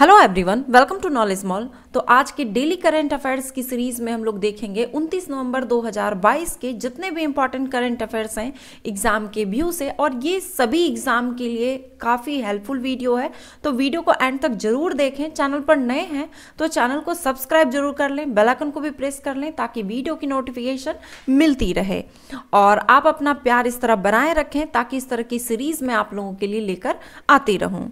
Hello everyone welcome to Knowledge Mall तो आज के डेली करंट अफेयर्स की सीरीज में हम लोग देखेंगे 29 नवंबर 2022 के जितने भी इंपॉर्टेंट करंट अफेयर्स हैं एग्जाम के व्यू से और ये सभी एग्जाम के लिए काफ़ी हेल्पफुल वीडियो है तो वीडियो को एंड तक जरूर देखें चैनल पर नए हैं तो चैनल को सब्सक्राइब जरूर कर लें बेलाइकन को भी प्रेस कर लें ताकि वीडियो की नोटिफिकेशन मिलती रहे और आप अपना प्यार इस तरह बनाए रखें ताकि इस तरह की सीरीज में आप लोगों के लिए लेकर आती रहूँ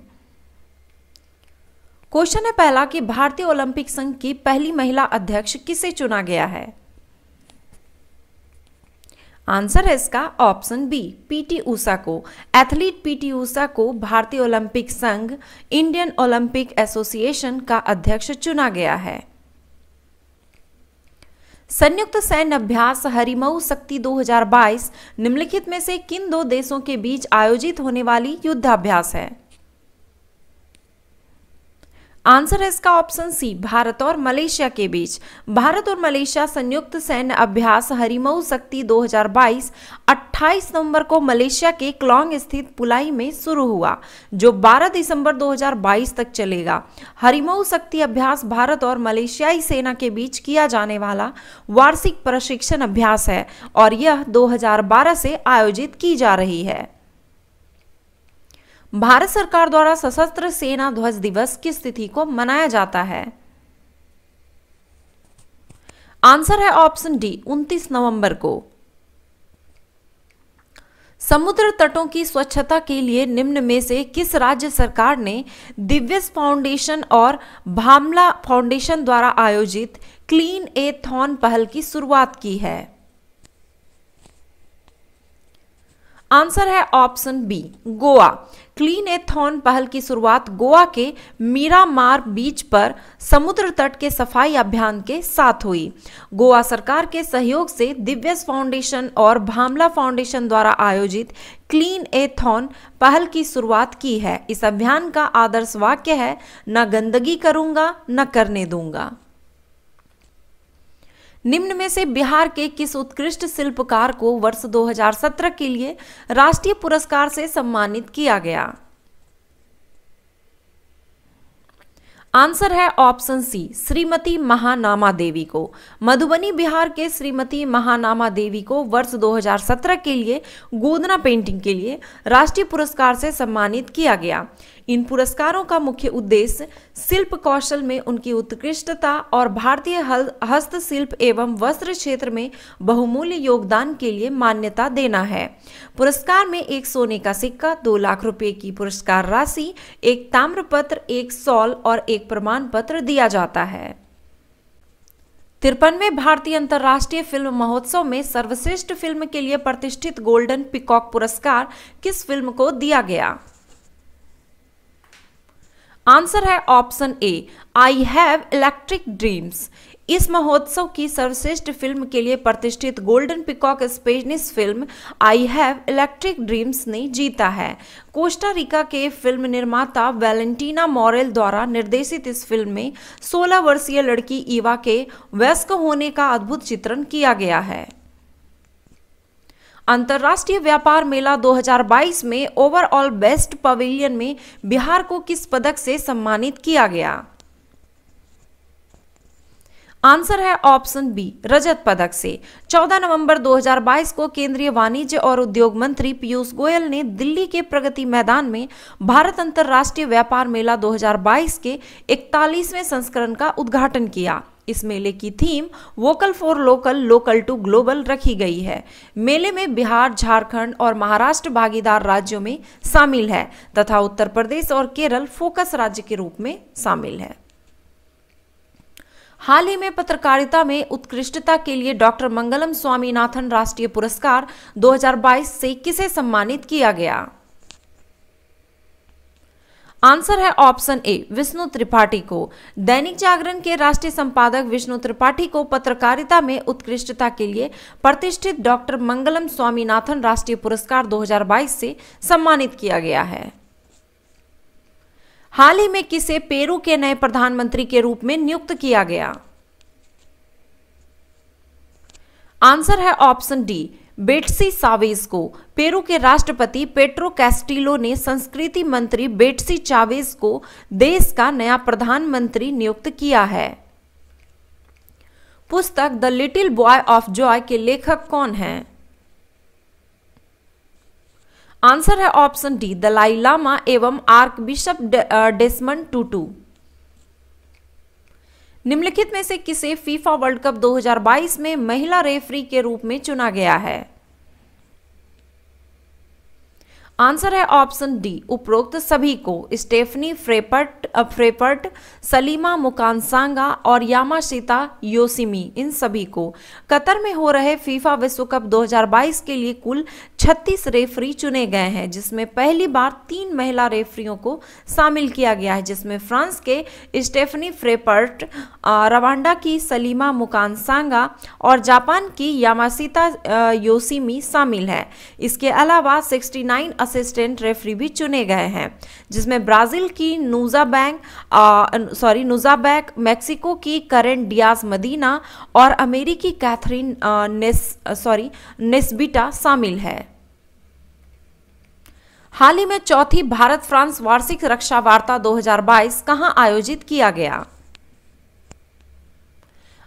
क्वेश्चन है पहला कि भारतीय ओलंपिक संघ की पहली महिला अध्यक्ष किसे चुना गया है आंसर है इसका ऑप्शन बी पीटी ऊषा को एथलीट पीटी ऊषा को भारतीय ओलंपिक संघ इंडियन ओलंपिक एसोसिएशन का अध्यक्ष चुना गया है संयुक्त सैन्य अभ्यास हरिमऊ शक्ति 2022 निम्नलिखित में से किन दो देशों के बीच आयोजित होने वाली युद्धाभ्यास है आंसर है इसका ऑप्शन सी भारत और मलेशिया के बीच भारत और मलेशिया संयुक्त सैन्य अभ्यास हरिमऊ शक्ति 2022 28 नवंबर को मलेशिया के क्लोंग स्थित पुलाई में शुरू हुआ जो 12 दिसंबर 2022 तक चलेगा हरिमऊ शक्ति अभ्यास भारत और मलेशियाई सेना के बीच किया जाने वाला वार्षिक प्रशिक्षण अभ्यास है और यह दो से आयोजित की जा रही है भारत सरकार द्वारा सशस्त्र सेना ध्वज दिवस की स्थिति को मनाया जाता है आंसर है ऑप्शन डी 29 नवंबर को समुद्र तटों की स्वच्छता के लिए निम्न में से किस राज्य सरकार ने दिव्यस फाउंडेशन और भामला फाउंडेशन द्वारा आयोजित क्लीन ए थॉन पहल की शुरुआत की है आंसर है option B Goa cleanathon पहल की शुरुआत गोवा के मीरामार बीच पर समुद्र तट के सफाई अभियान के साथ हुई गोवा सरकार के सहयोग से दिव्यस फाउंडेशन और भामला फाउंडेशन द्वारा आयोजित क्लीन एथॉन पहल की शुरुआत की है इस अभियान का आदर्श वाक्य है न गंदगी करूंगा न करने दूंगा निम्न में से बिहार के किस उत्कृष्ट शिल्पकार को वर्ष 2017 के लिए राष्ट्रीय पुरस्कार से सम्मानित किया गया आंसर है ऑप्शन सी श्रीमती महानामा देवी को मधुबनी बिहार के श्रीमती महानामा देवी को वर्ष 2017 के लिए गोदना पेंटिंग के लिए राष्ट्रीय पुरस्कार से सम्मानित किया गया इन पुरस्कारों का मुख्य उद्देश्य शिल्प कौशल में उनकी उत्कृष्टता और भारतीय हस्तशिल्प एवं वस्त्र क्षेत्र में बहुमूल्य योगदान के लिए मान्यता देना है पुरस्कार में एक सोने का सिक्का दो लाख रुपए की पुरस्कार राशि एक ताम्रपत्र एक सॉल और एक प्रमाण पत्र दिया जाता है तिरपनवे भारतीय अंतर्राष्ट्रीय फिल्म महोत्सव में सर्वश्रेष्ठ फिल्म के लिए प्रतिष्ठित गोल्डन पिकॉक पुरस्कार किस फिल्म को दिया गया आंसर है option A I Have Electric Dreams इस महोत्सव की सर्वश्रेष्ठ फिल्म के लिए प्रतिष्ठित Golden Peacock Spanish film I Have Electric Dreams ने जीता है कोस्टारिका के फिल्म निर्माता वैलेंटीना मॉरेल द्वारा निर्देशित इस फिल्म में 16 वर्षीय लड़की ईवा के वयस्क होने का अद्भुत चित्रण किया गया है अंतर्राष्ट्रीय व्यापार मेला 2022 में ओवरऑल बेस्ट पवेलियन में बिहार को किस पदक से सम्मानित किया गया आंसर है ऑप्शन बी रजत पदक से 14 नवंबर 2022 को केंद्रीय वाणिज्य और उद्योग मंत्री पीयूष गोयल ने दिल्ली के प्रगति मैदान में भारत अंतर्राष्ट्रीय व्यापार मेला 2022 के 41वें संस्करण का उद्घाटन किया इस मेले की theme vocal for local local to global रखी गई है मेले में बिहार झारखंड और महाराष्ट्र भागीदार राज्यों में शामिल है तथा उत्तर प्रदेश और केरल फोकस राज्य के रूप में शामिल है हाल ही में पत्रकारिता में उत्कृष्टता के लिए डॉक्टर मंगलम स्वामीनाथन राष्ट्रीय पुरस्कार 2022 से किसे सम्मानित किया गया आंसर है ऑप्शन ए विष्णु त्रिपाठी को दैनिक जागरण के राष्ट्रीय संपादक विष्णु त्रिपाठी को पत्रकारिता में उत्कृष्टता के लिए प्रतिष्ठित डॉक्टर मंगलम स्वामीनाथन राष्ट्रीय पुरस्कार 2022 से सम्मानित किया गया है हाल ही में किसे पेरू के नए प्रधानमंत्री के रूप में नियुक्त किया गया आंसर है ऑप्शन डी बेटसी चावेज को पेरू के राष्ट्रपति पेट्रो कैस्टिलो ने संस्कृति मंत्री बेटसी चावेज को देश का नया प्रधानमंत्री नियुक्त किया है पुस्तक The Little Boy of Joy के लेखक कौन हैं? आंसर है ऑप्शन डी दलाई लामा एवं आर्क बिशप डेस्मन टूटू निम्नलिखित में से किसे फीफा वर्ल्ड कप 2022 में महिला रेफरी के रूप में चुना गया है आंसर है ऑप्शन डी उपरोक्त सभी को स्टेफनी फ्रेपर्ट फ्रेपर्ट सलीमा मुकानसांगा और यामाशीता योसिमी इन सभी को कतर में हो रहे फीफा विश्व कप 2022 के लिए कुल छत्तीस रेफरी चुने गए हैं जिसमें पहली बार तीन महिला रेफरियों को शामिल किया गया है जिसमें फ्रांस के स्टेफनी फ्रेपर्ट रवांडा की सलीमा मुकानसांगा और जापान की यामासीता योसीमी शामिल है इसके अलावा 69 असिस्टेंट रेफरी भी चुने गए हैं जिसमें ब्राज़ील की नूजा बैंक सॉरी नूजा बैक मैक्सिको की करेंट डियाज मदीना और अमेरिकी कैथरीन सॉरी नेस्बिटा शामिल है हाल ही में चौथी भारत फ्रांस वार्षिक रक्षा वार्ता 2022 कहां आयोजित किया गया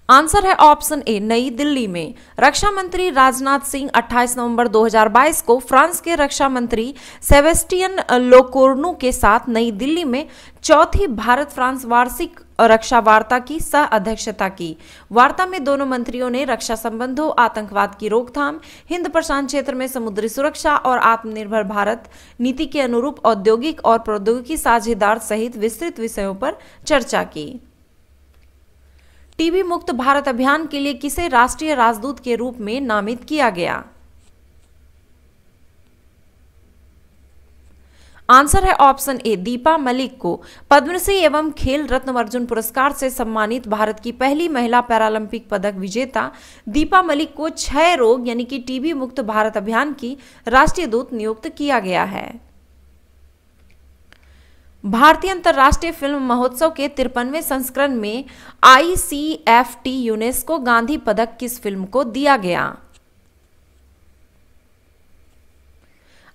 आंसर है ऑप्शन ए नई दिल्ली में रक्षा मंत्री राजनाथ सिंह 28 नवंबर 2022 को फ्रांस के रक्षा मंत्री सेवेस्टियन लोकोर्नू के साथ नई दिल्ली में चौथी भारत फ्रांस वार्षिक रक्षा वार्ता की सह अध्यक्षता की वार्ता में दोनों मंत्रियों ने रक्षा संबंधों आतंकवाद की रोकथाम हिंद प्रशांत क्षेत्र में समुद्री सुरक्षा और आत्मनिर्भर भारत नीति के अनुरूप औद्योगिक और प्रौद्योगिकी साझेदार सहित विस्तृत विषयों पर चर्चा की टीबी मुक्त भारत अभियान के लिए किसे राष्ट्रीय राजदूत के रूप में नामित किया गया आंसर है ऑप्शन ए दीपा मलिक को पद्मश्री एवं खेल रत्न अर्जुन पुरस्कार से सम्मानित भारत की पहली महिला पैरालंपिक पदक विजेता दीपा मलिक को क्षय रोग यानी कि टीबी मुक्त भारत अभियान की राष्ट्रीय दूत नियुक्त किया गया है भारतीय अंतर्राष्ट्रीय फिल्म महोत्सव के तिरपनवे संस्करण में आईसीएफटी यूनेस्को गांधी पदक किस फिल्म को दिया गया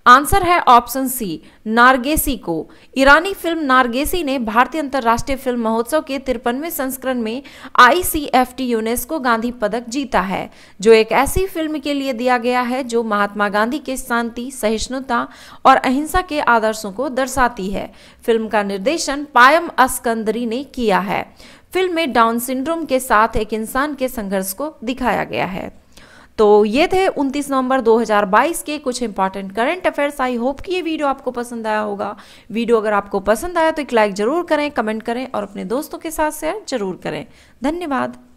आंसर है ऑप्शन सी नारगेसी को ईरानी फिल्म नारगेसी ने भारतीय अंतर्राष्ट्रीय फिल्म महोत्सव के तिरपनवे संस्करण में आईसीएफटी यूनेस्को गांधी पदक जीता है जो एक ऐसी फिल्म के लिए दिया गया है जो महात्मा गांधी के शांति सहिष्णुता और अहिंसा के आदर्शों को दर्शाती है फिल्म का निर्देशन पायम अस्कंदरी ने किया है फिल्म में डाउन सिंड्रोम के साथ एक इंसान के संघर्ष को दिखाया गया है तो ये थे 29 नवंबर 2022 के कुछ important current affairs I hope कि ये वीडियो आपको पसंद आया होगा वीडियो अगर आपको पसंद आया तो एक लाइक ज़रूर करें कमेंट करें और अपने दोस्तों के साथ शेयर जरूर करें धन्यवाद